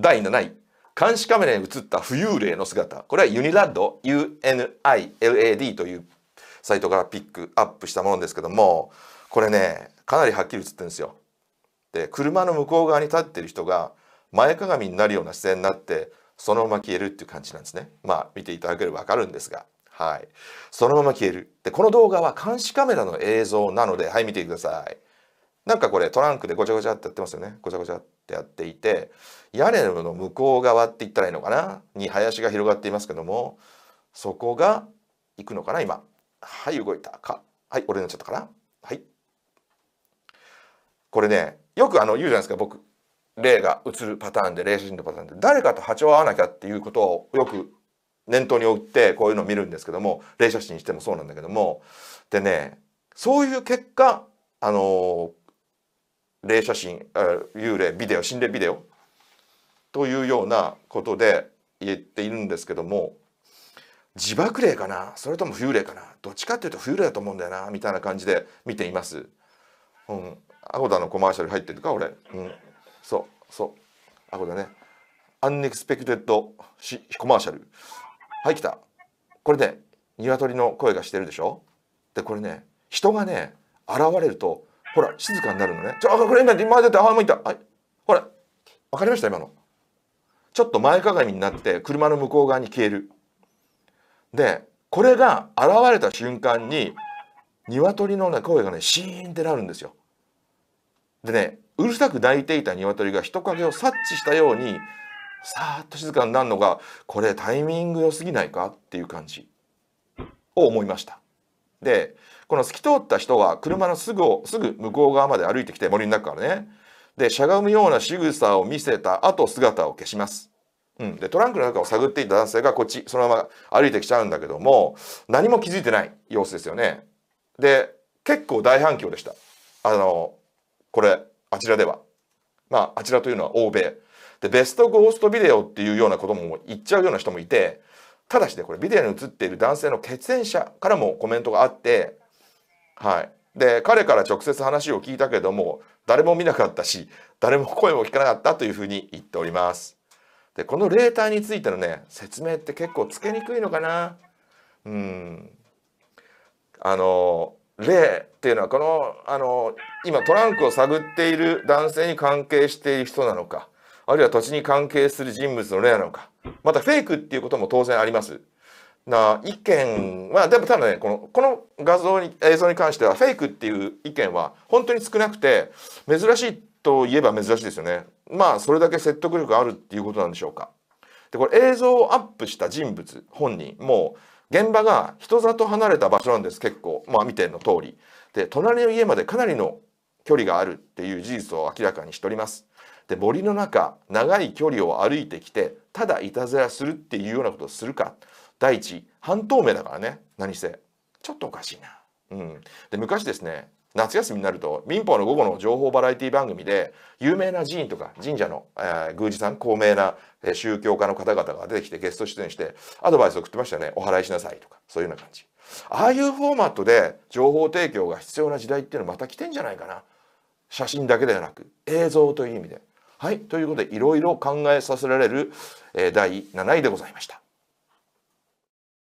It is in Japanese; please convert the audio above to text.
第7位、監視カメラに映った浮遊霊の姿。これはユニラッド、UNILAD というサイトからピックアップしたものですけども、これね、かなりはっきり映ってるんですよ。で、車の向こう側に立ってる人が前かがみになるような姿勢になって、そのまま消えるっていう感じなんですね。まあ、見ていただければわかるんですが。はい。そのまま消える。で、この動画は監視カメラの映像なので、はい、見てください。なんかこれトランクでごちゃごちゃってやってますよね。ごちゃごちゃって。てやっていて屋根の向こう側って言ったらいいのかなに林が広がっていますけどもそこが行くのかな今はい動いたかはい俺になっちゃったかなはいこれねよくあの言うじゃないですか僕霊が映るパターンで霊真のパターンで誰かと波長合わなきゃっていうことをよく念頭に置いてこういうのを見るんですけども霊写真にしてもそうなんだけどもでねそういう結果あの霊写真幽霊ビデオ心霊ビデオというようなことで言っているんですけども自爆霊かなそれとも浮遊霊かなどっちかっていうと浮遊霊だと思うんだよなみたいな感じで見ています。うん、アゴダのコマーシャル入ってるか俺、うん、そうそうアゴダねアンネクスペクテッドしコマーシャルはい来たこれね鶏の声がしてるでしょでこれね人がね現れるとほら、静かになるのね。ちょ、あ、これ今、今出た、あ、もういた。はい。ほら、わかりました今の。ちょっと前かがみになって、車の向こう側に消える。で、これが現れた瞬間に、鶏の声がね、シーンってなるんですよ。でね、うるさく抱いていた鶏が人影を察知したように、さーっと静かになるのが、これタイミング良すぎないかっていう感じを思いました。でこの透き通った人が車のすぐすぐ向こう側まで歩いてきて森の中からねでしゃがむような仕草を見せた後姿を消します。うん、でトランクの中を探っていた男性がこっちそのまま歩いてきちゃうんだけども何も気づいてない様子ですよね。で結構大反響でした。あのこれあちらでは。まああちらというのは欧米。でベストゴーストビデオっていうようなことも言っちゃうような人もいてただしでこれビデオに映っている男性の血縁者からもコメントがあってはいで彼から直接話を聞いたけども誰も見なかったし誰も声も聞かなかったというふうに言っております。でこの霊体についてのね説明って結構つけにくいのかな。うんあの霊っていうのはこのあの今トランクを探っている男性に関係している人なのかあるいは土地に関係する人物の例なのかまたフェイクっていうことも当然あります。な意見はでもただねこのこの画像に映像に関してはフェイクっていう意見は本当に少なくて珍しいと言えば珍しいですよね。まあそれだけ説得力があるっていうことなんでしょうか。でこれ映像をアップした人物本人もう現場が人里離れた場所なんです結構まあ見ての通りで隣の家までかなりの距離があるっていう事実を明らかにしております。で森の中長い距離を歩いてきてただいたずらするっていうようなことをするか第一半透明だからね何せちょっとおかしいな。うん、で昔ですね夏休みになると民放の午後の情報バラエティ番組で有名な寺院とか神社の、えー、宮司さん高名な宗教家の方々が出てきてゲスト出演してアドバイスを送ってましたねお祓いしなさいとかそういうような感じああいうフォーマットで情報提供が必要な時代っていうのまた来てんじゃないかな写真だけではなく映像という意味ではいということでいろいろ考えさせられる、え第7位でございました。